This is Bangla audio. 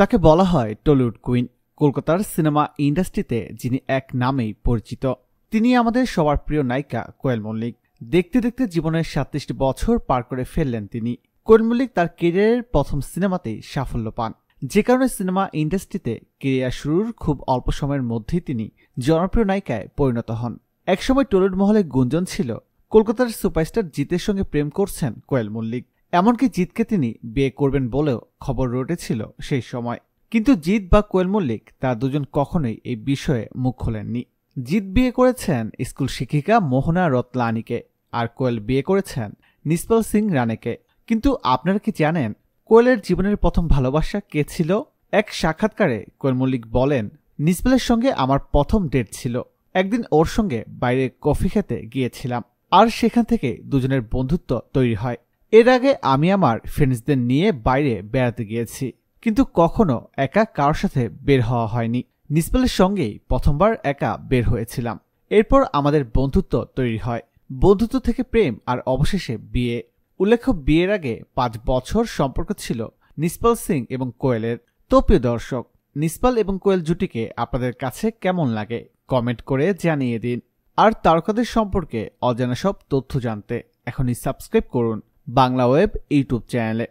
তাকে বলা হয় টলিউড কুইন কলকাতার সিনেমা ইন্ডাস্ট্রিতে যিনি এক নামেই পরিচিত তিনি আমাদের সবার প্রিয় নায়িকা কোয়েল মল্লিক দেখতে দেখতে জীবনের সাতত্রিশটি বছর পার করে ফেললেন তিনি কোয়েল মল্লিক তার কেরিয়ারের প্রথম সিনেমাতেই সাফল্য পান যে কারণে সিনেমা ইন্ডাস্ট্রিতে কেরিয়ার শুরুর খুব অল্প সময়ের মধ্যেই তিনি জনপ্রিয় নায়িকায় পরিণত হন একসময় টলিউড মহলে গুঞ্জন ছিল কলকাতার সুপারস্টার জিতের সঙ্গে প্রেম করছেন কোয়েল মল্লিক এমনকি জিতকে তিনি বিয়ে করবেন বলেও খবর রটেছিল সেই সময় কিন্তু জিত বা কোয়েল মল্লিক তার দুজন কখনোই এই বিষয়ে মুখ খোলেননি জিত বিয়ে করেছেন স্কুল শিক্ষিকা মোহনা রতলানিকে আর কোয়েল বিয়ে করেছেন নিসপাল সিং রানেকে কিন্তু আপনারা কি জানেন কোয়েলের জীবনের প্রথম ভালোবাসা কে ছিল এক সাক্ষাৎকারে কোয়েল মল্লিক বলেন নিসপালের সঙ্গে আমার প্রথম ডেট ছিল একদিন ওর সঙ্গে বাইরে কফি খেতে গিয়েছিলাম আর সেখান থেকে দুজনের বন্ধুত্ব তৈরি হয় এর আগে আমি আমার ফ্রেন্ডসদের নিয়ে বাইরে বেড়াতে গিয়েছি কিন্তু কখনো একা কারোর সাথে বের হওয়া হয়নি নিসপালের সঙ্গেই প্রথমবার একা বের হয়েছিলাম এরপর আমাদের বন্ধুত্ব তৈরি হয় বন্ধুত্ব থেকে প্রেম আর অবশেষে বিয়ে উল্লেখ্য বিয়ের আগে পাঁচ বছর সম্পর্ক ছিল নিসপাল সিং এবং কোয়েলের তো প্রিয় দর্শক নিসপাল এবং কোয়েল জুটিকে আপনাদের কাছে কেমন লাগে কমেন্ট করে জানিয়ে দিন আর তারকাদের সম্পর্কে অজানা সব তথ্য জানতে এখনই সাবস্ক্রাইব করুন বাংলা ওয়েব ইউটিউব চ্যানেলে